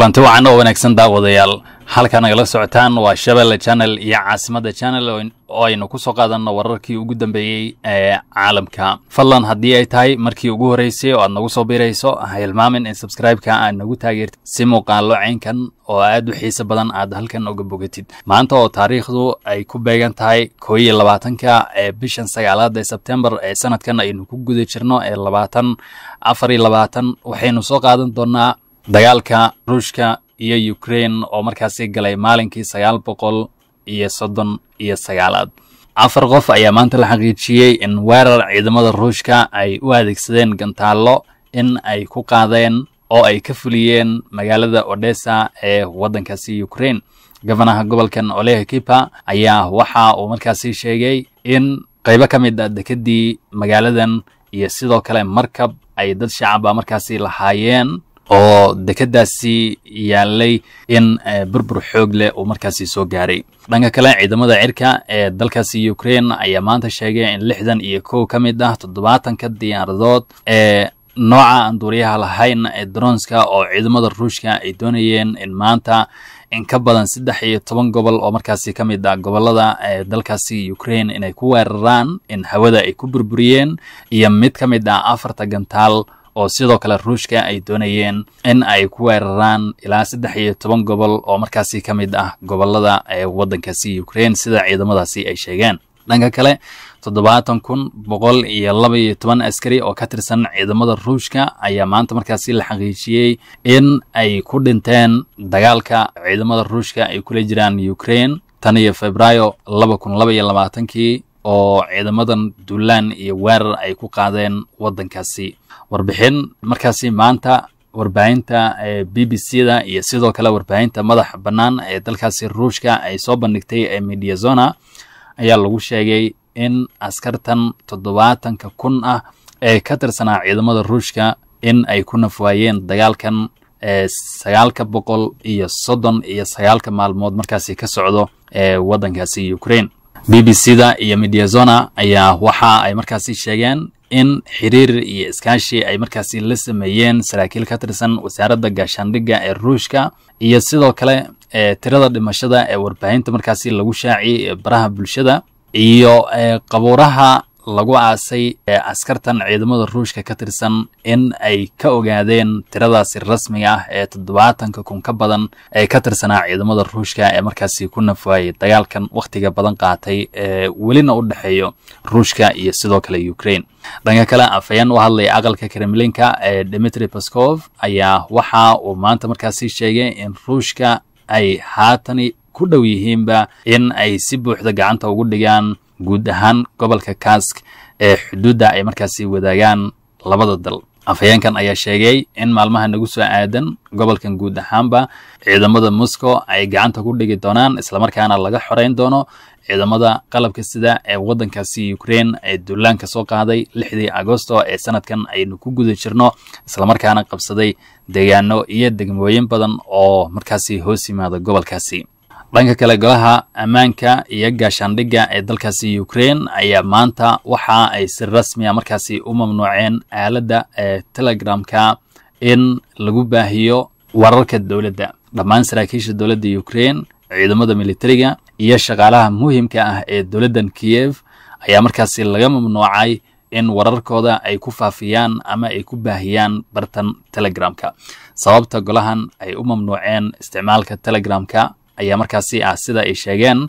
kulanti wacan oo wanaagsan daawadayaal halka nagala socotaan waa shabelle channel iyo caasimada channel oo aynu ku soo qaadanno wararkii ugu dambeeyey ee caalamka fadlan haddii ay tahay markii ugu horreysay oo aad nagu soo biirayso ha hilmaamin in sabscribe aad nagu taageertid si muuqaallo ceynkan oo aad u xiiso badan aad halkan oga bogatid maanta oo taariikhdu ay ku beegan tahay koo labaatanka ee bishan sagaalaad ee sebtembar ee sanadkan aynu ku guda jirno ee labaatan afar iyo labaatan waxaynu soo qaadan doonaa dagaalka ruushka iyo ukrain oo markaasi galay maalinkii sagaal boqol iyo soddon iyo sagaalaad afar qof ayaa maanta la xaqiijiyey in weerar ciidamada ruushka ay u adeegsadeen gantaallo in ay ku qaadeen oo ay ka fuliyeen magaalada odesa ee waddankaasi ukrain gofanaha gobolkan oleh kipa ayaa waxa uu markaasi sheegay in qaybo ka mid a ah dekedii magaaladan iyo sidoo kale markab ay dad shacaba ah markaasi lahaayeen oo dekedaasi yaallay in eh, burbur xoog leh uu markaasi soo gaaray dhanka kale ciidamada cirka ee dalkaasi ukrain ayaa maanta sheegay in lixdan iyo kow ka mid ah toddobaatanka diyaaradood ee nooca aan duuriyaha lahayn ee dronska oo ciidamada ruushka ay doonayeen in maanta in ka badan saddex iyo toban gobol oo markaasi ka mid ah gobolada ee eh, dalkaasi ukrain inay ku weeraraan in hawada ay ku burburiyeen iyo mid ka mid ah afarta gantaal oo sidoo kale ruushka ay doonayeen in ay ku weeraraan ilaa saddex iyo toban gobol oo markaasi ka mid ah gobolada ee waddankaasi ukraine sida ciidamadaasi ay sheegeen dhanka kale toddobaatan kun boqol iyo laba iyo toban askari oo ka tirsan ciidamada ruushka ayaa maanta markaasi la xaqiijiyey in ay ku dhinteen dagaalka ciidamada ruushka ay kula jiraan ukraine tan iyo febraayo laba kun laba iyo labaatankii oo ciidamadan duulaan iyo weerar ay ku qaadeen waddankaasi warbixin markaasi maanta warbaahinta b b c da iyo sidoo kale warbaahinta madaxa bannaan ee dalkaasi ruushka ay soo bandhigtay ee mediazona ayaa lagu sheegay in askartan toddobaatanka kun ah ee ka tirsanaa ciidamada ruushka in ay ku nafwaayeen dagaalkan sagaalka boqol iyo soddon iyo sagaalka maalmood markaasi ka socdo ee waddankaasi ukraine b b c da iyo mediazona ayaa waxa ay markaasi sheegeen in xiriir iyo iskaashi ay markaasi la sameeyeen saraakiil ka tirsan wasaaradda gaashaandhigga ee ruushka iyo sidoo kale tirada dhimashada ee warbaahinta markaasi lagu shaaci baraha bulshada iyo qabuuraha lagu aasay ee askartan ciidamada ruushka ka tirsan in ay ka ogaadeen tiradaasi rasmiga ah ee toddobaatanka kun ka badan ee ka tirsanaa ciidamada ruushka ee markaasi ku nafwaayay dagaalkan wakhtiga badan qaatay ee welina u dhexeeyo ruushka iyo sidoo kale ukrain dhanka kale afhayeen u hadlaya aqalka kremlinka ee dmitri baskov ayaa waxa uu maanta markaasi sheegay in ruushka ay haatani ku dhow yihiinba in ay si buuxda gacanta ugu dhigaan guud ahaan gobolka kask ee xuduudda ay markaasi wadaagaan labada dal afhayeenkan ayaa sheegay in maalmaha nagu soo aadan gobolkan guud ahaanba ciidamada moscow ay gacanta ku dhigi doonaan islamarkaana laga xorayn doono ciidamada qalabka sida ee waddankaasi ukrain ee duulaanka soo qaaday lixdii agosto ee sanadkan aynu ku guda jirno islamarkaana qabsaday deegaano iyo degmooyin badan oo markaasi hoos yimaada gobolkaasi dhanka kale golaha ammaanka iyo gaashaandhigga ee dalkaasi ukrain ayaa maanta waxa ay si rasmi a ah markaasi u mamnuuceen aaladda ee eh, telegramka in lagu baahiyo wararka dowladda dhammaan saraakiisha dowladda ukrain ciidamada militariga iyo shaqaalaha muhiimka ah ee dowladdan kiyev ayaa markaasi laga mamnuucay in wararkooda ay ku faafiyaan ama ay ku baahiyaan bartan telegramka sababta golahan ay u mamnuuceen isticmaalka telegramka ayaa markaasi ah sida ay sheegeen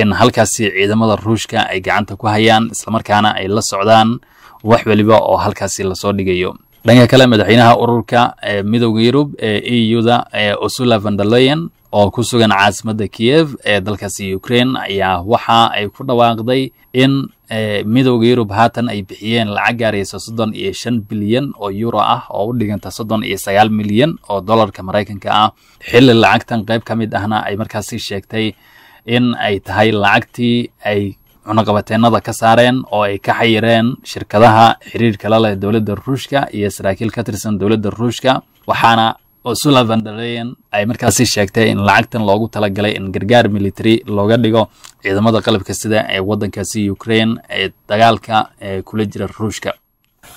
in halkaasi ciidamada ruushka ay gacanta ku hayaan islamarkaana ay la socdaan wax weliba oo halkaasi lasoo dhigayo dhanka kale madaxweynaha ururka eh, midowga yurub ee eh, e u-da ee eh, ursula vanderleyen oo ku sugan caasimada kiyev ee dalkaasi ukrain ayaa waxa ay ku dhawaaqday in eh, midowda yurub haatan ay bixiyeen lacag gaaraysa soddon iyo shan bilyan oo yuro ah oo u dhiganta soddon iyo sagaal milyan oo dollarka maraykanka ah xilli lacagtan qayb ka mid ahna ay markaasi sheegtay in ay tahay lacagtii ay cunaqabateennada ka saareen oo ay ka xayireen shirkadaha xiriirka la leh dowladda ruushka iyo saraakiil ka tirsan dowladda ruushka waxaana oo sula vandaleyan ay markaasi sheegtay in lacagtan loogu talagalay in gargaar military looga dhigo ciidamada qalabka sida ee waddankaasi ukrain ee dagaalka ee kula jira ruushka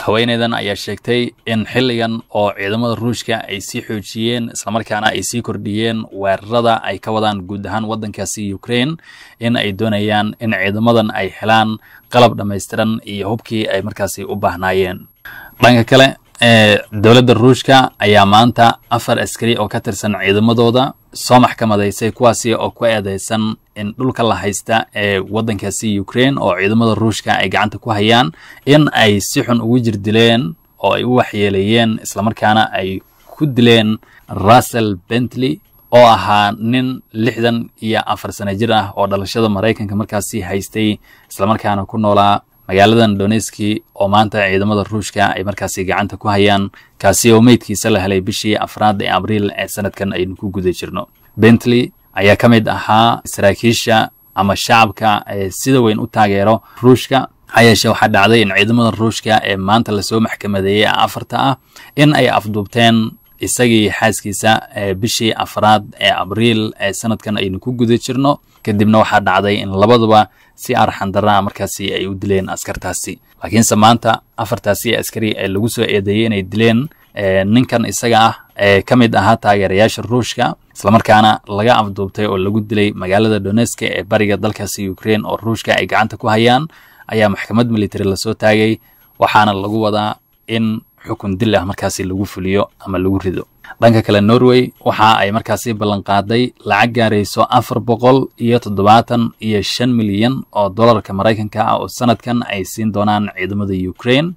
haweeneydan ayaa sheegtay in xilligan oo ciidamada ruushka ay sii xoojiyeen islamarkaana ay sii kordhiyeen weerarada ay ka wadaan guud ahaan waddankaasi ukrain in ay doonayaan in ciidamadan ay helaan qalab dhammaystiran iyo hubkii ay markaasi u baahnaayeen dhanka kale dowladda ruushka ayaa maanta afar askari oo ka tirsan ciidamadooda soo maxkamadaysay kuwaasi oo ku eedaysan in dhulka la haysta ee waddankaasi ukraine oo ciidamada ruushka ay gacanta ku hayaan in ay si xun ugu jir dileen oo ay u waxyeelayeen islamarkaana ay ku dileen russell bentley oo ahaa nin lixdan iyo afar sano jir ah oo dhalashada maraykanka markaasi haystay islamarkaana ku noolaa magaaladan doneski oo maanta ciidamada ruushka ay markaasi gacanta ku hayaan kaasi oo meydkiisa la helay bishii afraad ee abriil ee sanadkan aynu ku guda jirno bentley ayaa ka mid ahaa saraakiisha ama shacabka ee sida weyn u taageero ruushka hayeeshe waxaa dhacday in ciidamada ruushka ee maanta lasoo maxkamadeeyey afarta ah in ay afduubteen isagii xaaskiisa bishii afraad ee abriil ee sanadkan aynu ku guda jirno kadibna waxaa dhacday in labaduba si arxandaraa markaasi ay u dileen askartaasi laakiinse maanta afartaasi askari ee lagu soo eedeeyey inay dileen ninkan isaga ah ee ka mid ahaa taageerayaasha ruushka islamarkaana laga afduubtay oo lagu dilay magaalada doneska ee bariga dalkaasi ukraine oo ruushka ay gacanta ku hayaan ayaa maxkamad military lasoo taagay waxaana lagu wadaa in xukun dil ah markaasi lagu fuliyo ama lagu rido dhanka kale norway waxa ay markaasi ballanqaaday lacag gaarayso afar boqol iyo toddobaatan iyo shan milyan oo dollarka maraykanka ah oo sanadkan ay siin doonaan ciidamada ukraine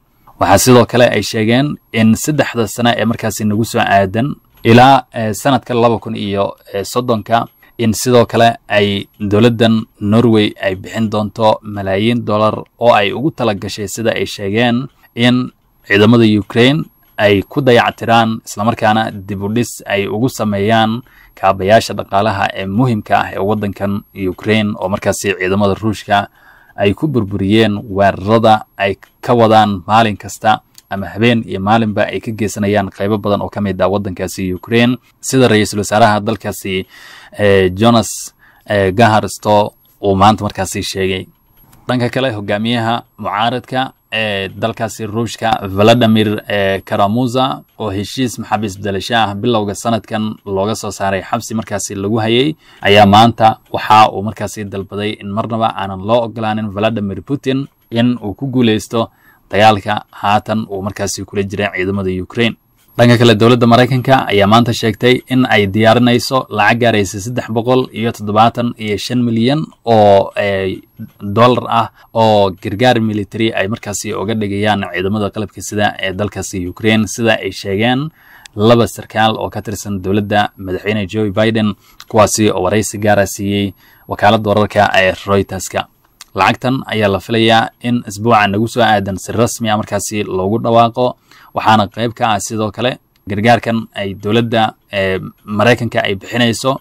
waxaa sidoo kale ay sheegeen in saddexda sane ee markaasi nagu soo aadan ilaa eh, sanadka laba kun iyo eh, soddonka in sidoo kale ay dowladdan norway ay bixin doonto malaayiin dollar oo ay ugu tala gashay sida ay sheegeen in ciidamada ukrain ay ku dayactiraan islamarkaana dibudhis ay ugu sameeyaan kaabayaasha dhaqaalaha ee muhimka ah ee waddankan ukrain oo markaasi ciidamada ruushka ay ku burburiyeen weerarada ay ka wadaan maalin kasta ama habeen iyo maalinba ay ka geysanayaan qaybo badan oo ka mid a ah waddankaasi ukrain sida ra-iisul wasaaraha dalkaasi eh, jonas eh, gaharsto uu maanta markaasi sheegay dhanka kale hogaamiyaha mucaaradka dalkaasi ruushka valadimir karamuza oo heshiis maxaabiis bedelasho ah bilowga sanadkan looga soo saaray xabsi markaasi lagu hayay ayaa maanta waxa uu markaasi dalbaday in marnaba aanan loo ogolaanin valadimir putin in uu ku guuleysto dagaalka haatan uu markaasi kula jira ciidamada ukrain dhanka kale dowladda maraykanka ayaa maanta sheegtay in ay diyaarinayso lacag gaaraysa saddex boqol iyo toddobaatan iyo shan milyan oo eh, dollar ah oo gargaar military ay markaasi uga dhigayaan ciidamada qalabka sida ee eh, dalkaasi ukraine sida ay sheegeen laba sarkaal oo ka tirsan dowladda madaxweyne joe biden kuwaasi oo waraysi gaara siiyey wakaaladda wararka ee eh, reuterska lacagtan ayaa la filayaa in isbuuca nagu soo aadan si rasmi a ah markaasi loogu dhawaaqo waxaana qayb ka ah sidoo kale gargaarkan ay dowladda eh, maraykanka ay bixinayso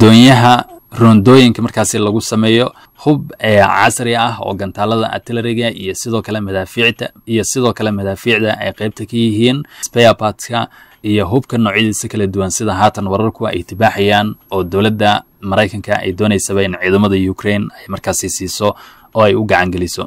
doonyaha roondooyinka markaasi lagu sameeyo hub eh, casri ah oo gantaalada artilleriga iyo sidoo kale madaafiicda iyo sidoo kale madaafiicda ay qaybta ka yihiin sparepartka iyo hubka noocyadiisa kala duwan sida haatan wararku ay tibaaxayaan oo dowladda maraykanka ay doonaysaba in ciidamada ukrain ay markaasi siiso oo ay u gacangeliso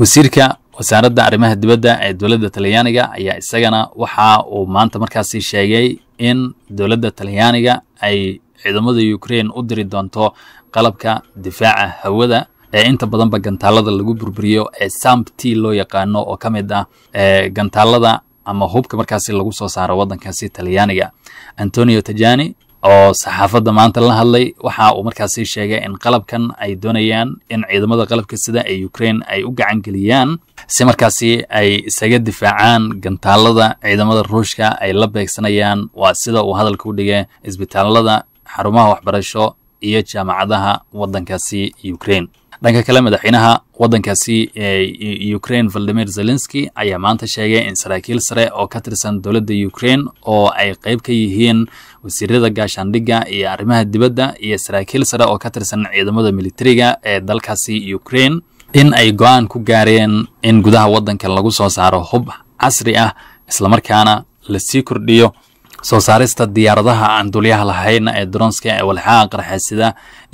wasiirka wasaaradda arrimaha dibadda ee dowladda talyaaniga ayaa isagana waxa uu maanta markaasi sheegay in dowladda talyaaniga ay ciidamada ukrain u diri doonto qalabka difaaca hawada ee inta badanba gantaalada lagu burburiyo ee sampt loo yaqaano oo ka mid ah eh, gantaalada ama hubka markaasi lagu soo saaro waddankaasi talyaaniga antonio tajani oo saxaafadda maanta la hadlay waxa uu markaasi sheegay in qalabkan ay doonayaan in ciidamada qalabka sida ee ukrain ay u gacangeliyaan si markaasi ay isaga difaacaan gantaalada ciidamada ruushka ay la beegsanayaan waa sida uu hadalka u dhigay isbitaalada xarumaha waxbarasho iyo jaamacadaha waddankaasi ukrain dhanka kale madaxweynaha waddankaasi ee ukrain valdimir zelenski ayaa maanta sheegay in saraakiil sare oo ka tirsan dowladda ukraine oo ay qayb ka yihiin wasiirada gaashaandhigga iyo arrimaha dibadda iyo saraakiil sare oo ka tirsan ciidamada militariga ee dalkaasi ukrain in ay go-aan ku gaareen in gudaha waddanka lagu soo saaro hub casri ah islamarkaana lasii kordhiyo soo saarista diyaaradaha aan dulyaha lahayn ee dronska ee walxaha qarxeysida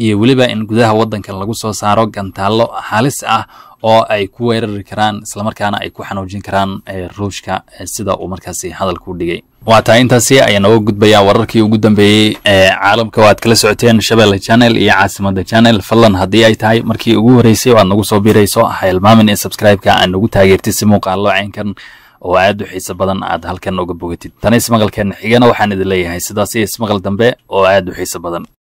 iyo weliba in gudaha waddanka lagu soo saaro gantaallo halis ah oo ay ku weerari karaan islamarkaana ay ku xanuujin karaan eh, ruushka eh, sida uu markaasi hadalku dhigay waa intaasi ayaan oga gudbayaa wararkii ugu dambeeyey ee eh, caalamka oo aad kala socoteen shabeelle janel iyo caasimada janel fadlan haddii ay tahay markii ugu horeysay oo aad nagu soo biirayso ha ilmaamin in ka aad nagu taageertid si muuqaallo caynkan oo aad u xiise badan aad halkan uga bogatid tan ismaqalkeenna xigana waxaan idin leeyahay sidaas ismaqal dambe oo aad u xiise badan